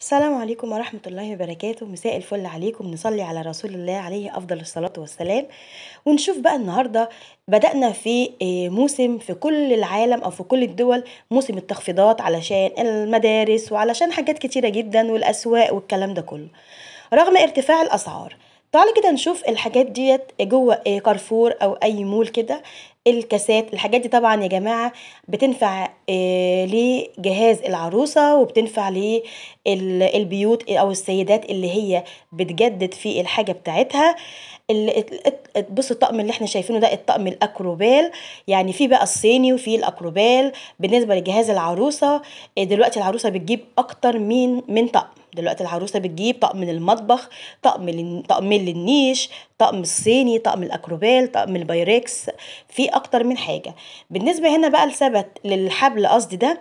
السلام عليكم ورحمة الله وبركاته مساء الفل عليكم نصلي على رسول الله عليه أفضل الصلاة والسلام ونشوف بقى النهاردة بدأنا في آه، موسم في كل العالم أو في كل الدول موسم التخفيضات علشان المدارس وعلشان حاجات كتيرة جدا والأسواق والكلام ده كله رغم ارتفاع الأسعار تعالى كده نشوف الحاجات ديت جوه آه، كارفور او اي مول كده الكاسات الحاجات دي طبعا يا جماعه بتنفع آه، لجهاز العروسه وبتنفع للبيوت او السيدات اللي هي بتجدد في الحاجه بتاعتها بص الطقم اللي احنا شايفينه ده الطقم الاكروبال يعني في بقى الصيني وفي الاكروبال بالنسبه لجهاز العروسه آه، دلوقتي العروسه بتجيب اكتر من من طقم دلوقتي العروسه بتجيب طقم المطبخ طقم طقم للنيش طقم الصيني طقم الاكروبال طقم البايركس في اكتر من حاجه بالنسبه هنا بقى لثبت للحبل قصدي ده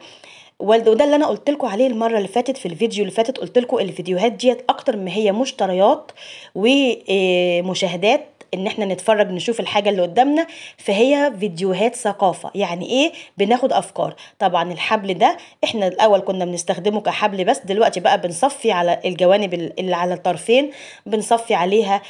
والده وده اللي انا قلت لكم عليه المره اللي فاتت في الفيديو اللي فاتت قلت لكم الفيديوهات ديت اكتر ما هي مشتريات ومشاهدات آه، ان احنا نتفرج نشوف الحاجه اللي قدامنا فهي فيديوهات ثقافه يعني ايه بناخد افكار طبعا الحبل ده احنا الاول كنا بنستخدمه كحبل بس دلوقتي بقى بنصفي على الجوانب اللي على الطرفين بنصفي عليها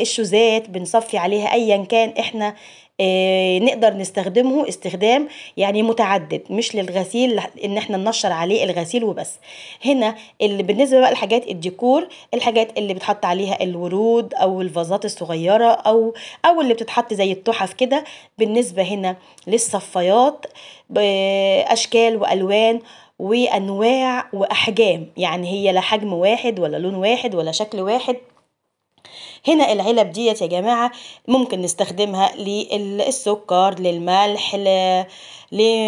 الشوزات بنصفي عليها ايا كان احنا آه، نقدر نستخدمه استخدام يعني متعدد مش للغسيل ان احنا ننشر عليه الغسيل وبس هنا اللي بالنسبه بقى لحاجات الديكور الحاجات اللي بتحط عليها الورود او الفازات الصغيره او او اللي بتتحط زي التحف كده بالنسبه هنا للصفايات باشكال والوان وانواع واحجام يعني هي لا حجم واحد ولا لون واحد ولا شكل واحد هنا العلب ديت يا جماعه ممكن نستخدمها للسكر للملح لأي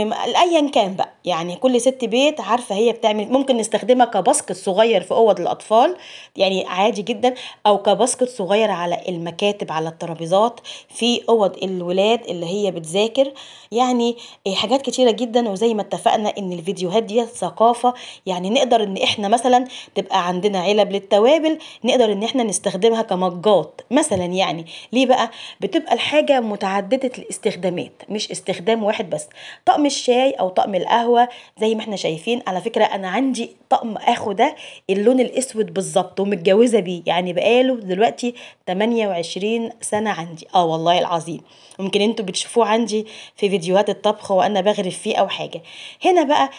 لايا كان بقى يعني كل ست بيت عارفه هي بتعمل ممكن نستخدمها كباسكت صغير في اوض الاطفال يعني عادي جدا او كباسكت صغير على المكاتب على الترابيزات في اوض الولاد اللي هي بتذاكر يعني إيه، حاجات كتيره جدا وزي ما اتفقنا ان الفيديوهات دي ثقافه يعني نقدر ان احنا مثلا تبقى عندنا علب للتوابل نقدر ان احنا نستخدمها كمج درجات مثلا يعني ليه بقى بتبقى الحاجه متعدده الاستخدامات مش استخدام واحد بس طقم الشاي او طقم القهوه زي ما احنا شايفين على فكره انا عندي طقم اخو ده اللون الاسود بالظبط ومتجوزه بيه يعني بقاله دلوقتي 28 سنه عندي اه والله العظيم ممكن انتوا بتشوفوه عندي في فيديوهات الطبخ وانا بغرف فيه او حاجه هنا بقى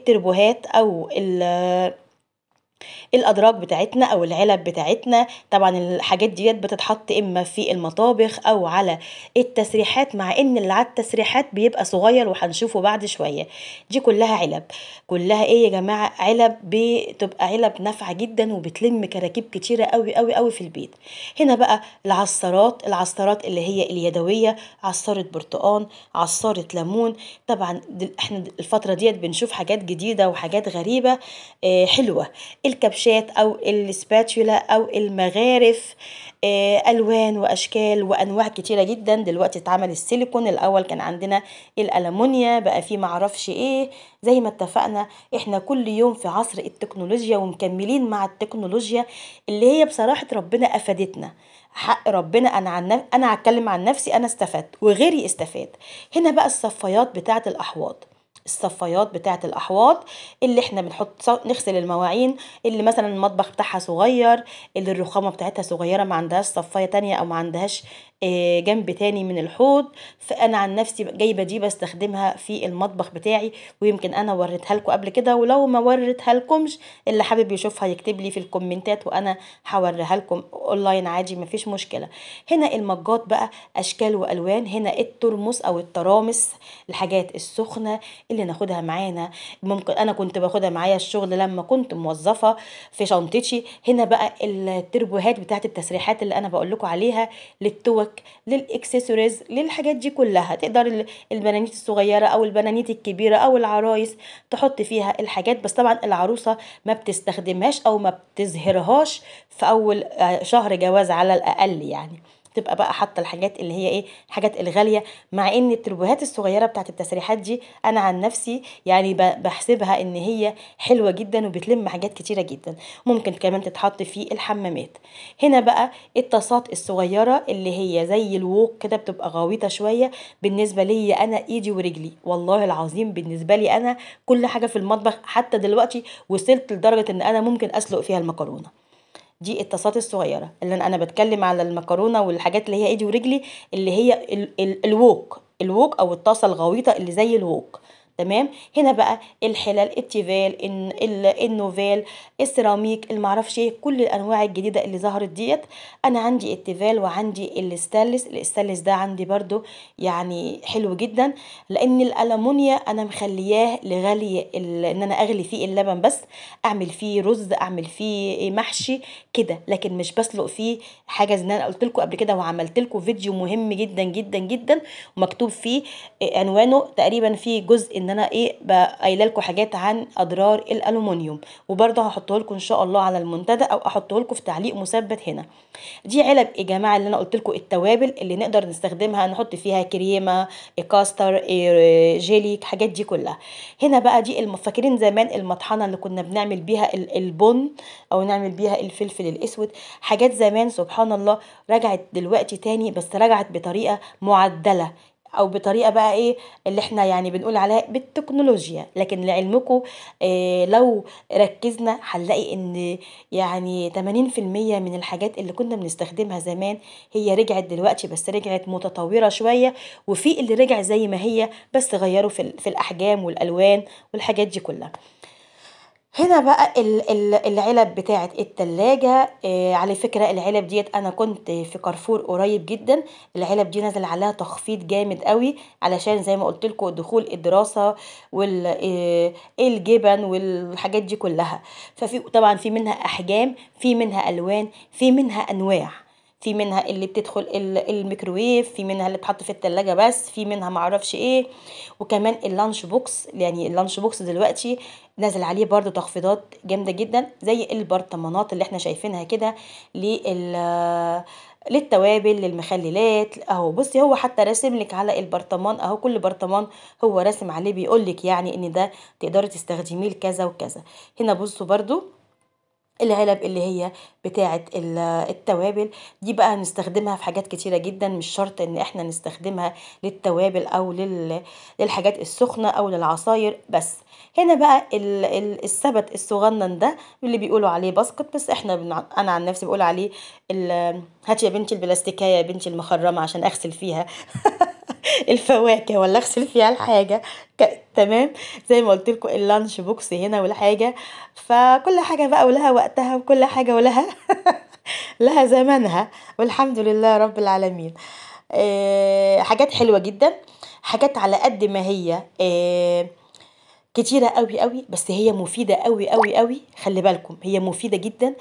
التربوهات او ال الأدراج بتاعتنا أو العلب بتاعتنا طبعا الحاجات دي بتتحط إما في المطابخ أو على التسريحات مع إن اللي على التسريحات بيبقى صغير وهنشوفه بعد شوية دي كلها علب كلها إيه يا جماعة علب بتبقى علب نافعة جدا وبتلم كراكيب كتيرة قوي قوي قوي في البيت هنا بقى العصارات العصارات اللي هي اليدوية عصارة برتقان عصارة ليمون طبعا احنا الفترة ديت بنشوف حاجات جديدة وحاجات غريبة آه، حلوة الكبشات او السباتولا او المغارف آه، الوان واشكال وانواع كتيره جدا دلوقتي اتعمل السيليكون الاول كان عندنا الالمونيا بقى فيه معرفش ايه زي ما اتفقنا احنا كل يوم في عصر التكنولوجيا ومكملين مع التكنولوجيا اللي هي بصراحه ربنا افادتنا حق ربنا انا عن انا هتكلم عن نفسي انا استفدت وغيري استفاد هنا بقى الصفايات بتاعه الاحواض الصفايات بتاعه الاحواض اللي احنا بنحط نغسل المواعين اللي مثلا المطبخ بتاعها صغير اللي الرخامه بتاعتها صغيره ما عندهاش صفايه تانية او ما عندهاش آه، جنب تاني من الحوض فانا عن نفسي جايبه دي بستخدمها في المطبخ بتاعي ويمكن انا وريتها لكم قبل كده ولو ما وريتها لكمش اللي حابب يشوفها يكتب لي في الكومنتات وانا هوريها لكم اونلاين عادي مفيش مشكله هنا المجات بقى اشكال والوان هنا الترمس او الترامس الحاجات السخنه اللي ناخدها معانا ممكن انا كنت باخدها معايا الشغل لما كنت موظفه في شنطتي هنا بقى التربوهات بتاعت التسريحات اللي انا بقول لكم عليها للتوك للاكسسوارز للحاجات دي كلها تقدر البنانيت الصغيره او البنانيت الكبيره او العرايس تحط فيها الحاجات بس طبعا العروسه ما بتستخدمهاش او ما بتظهرهاش في اول آه، شهر جواز على الاقل يعني تبقى بقى حتى الحاجات اللي هي ايه الحاجات الغاليه مع ان التربوهات الصغيره بتاعت التسريحات دي انا عن نفسي يعني بحسبها ان هي حلوه جدا وبتلم حاجات كتيره جدا ممكن كمان تتحط في الحمامات هنا بقى الطاسات الصغيره اللي هي زي الووك كده بتبقى غويطه شويه بالنسبه لي انا ايدي ورجلي والله العظيم بالنسبه لي انا كل حاجه في المطبخ حتى دلوقتي وصلت لدرجه ان انا ممكن اسلق فيها المكرونه دي الطاسات الصغيره اللي انا بتكلم على المكرونه والحاجات اللي هي ايدي ورجلي اللي هي الووك الووك او الطاسه الغويطه اللي زي الووك تمام هنا بقى الحلل التيفال النوفال السيراميك المعرفش ايه كل الانواع الجديده اللي ظهرت ديت انا عندي التيفال وعندي الاستانلس الاستانلس ده عندي برده يعني حلو جدا لان الالومنيا انا مخلياه لغلي ان انا اغلي فيه اللبن بس اعمل فيه رز اعمل فيه محشي كده لكن مش بسلق فيه حاجه زي انا قلت لكم قبل كده وعملت لكم فيديو مهم جدا جدا جدا ومكتوب فيه عنوانه تقريبا فيه جزء ان انا ايه قايله لكم حاجات عن اضرار الالومنيوم وبرده هحطه لكم ان شاء الله على المنتدى او احطه لكم في تعليق مثبت هنا دي علب يا جماعه اللي انا قلت لكم التوابل اللي نقدر نستخدمها نحط فيها كريمه كاستر آه، جيلي الحاجات دي كلها هنا بقى دي فاكرين زمان المطحنه اللي كنا بنعمل بيها البن او نعمل بيها الفلفل الاسود حاجات زمان سبحان الله رجعت دلوقتي تاني بس رجعت بطريقه معدله او بطريقه بقى ايه اللي احنا يعني بنقول عليها بالتكنولوجيا لكن لعلمكم إيه لو ركزنا هنلاقي ان يعني 80% من الحاجات اللي كنا بنستخدمها زمان هي رجعت دلوقتي بس رجعت متطوره شويه وفي اللي رجع زي ما هي بس غيروا في, في الاحجام والالوان والحاجات دي كلها هنا بقى العلب بتاعة التلاجة آه، على فكرة العلب ديت انا كنت في كارفور قريب جدا العلب دي نازل عليها تخفيض جامد قوي علشان زي ما لكم دخول الدراسة والجبن آه، والحاجات دي كلها ففي طبعا في منها احجام في منها الوان في منها انواع في منها اللي بتدخل الميكروويف في منها اللي بتحط في التلاجة بس في منها معرفش ايه وكمان اللانش بوكس يعني اللانش بوكس دلوقتي نازل عليه برضو تخفيضات جامده جدا زي البرطمانات اللي احنا شايفينها كده لل للتوابل للمخللات اهو بصي هو حتى راسم لك على البرطمان اهو كل برطمان هو راسم عليه بيقول لك يعني ان ده تقدري تستخدميه لكذا وكذا هنا بصوا برضو العلب اللي هي بتاعة التوابل دي بقى هنستخدمها في حاجات كتيرة جدا مش شرط ان احنا نستخدمها للتوابل او للحاجات السخنة او للعصاير بس هنا بقى السبت الصغنن ده اللي بيقولوا عليه باسكت بس احنا انا عن نفسي بقول عليه هاتي يا بنتي البلاستيكية يا بنتي المخرمه عشان اغسل فيها الفواكه ولا اغسل فيها الحاجه تمام زي ما قلت لكم اللانش بوكس هنا والحاجه فكل حاجه بقى ولها وقتها وكل حاجه ولها لها زمانها والحمد لله رب العالمين آه، حاجات حلوه جدا حاجات على قد ما هي آه، كتيره قوي قوي بس هي مفيده قوي قوي قوي خلي بالكم هي مفيده جدا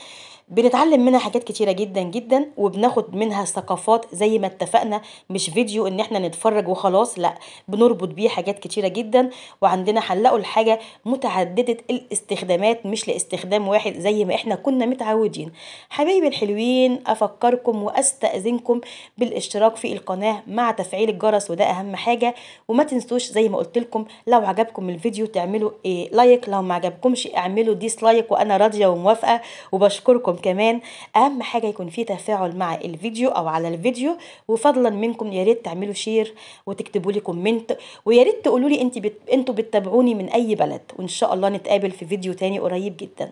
بنتعلم منها حاجات كتيرة جدا جدا وبناخد منها ثقافات زي ما اتفقنا مش فيديو ان احنا نتفرج وخلاص لا بنربط بيه حاجات كتيرة جدا وعندنا هنلاقوا الحاجة متعددة الاستخدامات مش لاستخدام واحد زي ما احنا كنا متعودين حبايبي الحلوين افكركم واستأذنكم بالاشتراك في القناة مع تفعيل الجرس وده اهم حاجة وما تنسوش زي ما قلت لكم لو عجبكم الفيديو تعملوا إيه لايك لو ما عجبكمش اعملوا ديسلايك وانا راضية وموافقة وبشكركم لكم كمان اهم حاجه يكون في تفاعل مع الفيديو او على الفيديو وفضلا منكم يا ريت تعملوا شير وتكتبوا لي كومنت ويا ريت تقولوا لي انت بت... انتوا بتتابعوني من اي بلد وان شاء الله نتقابل في فيديو تاني قريب جدا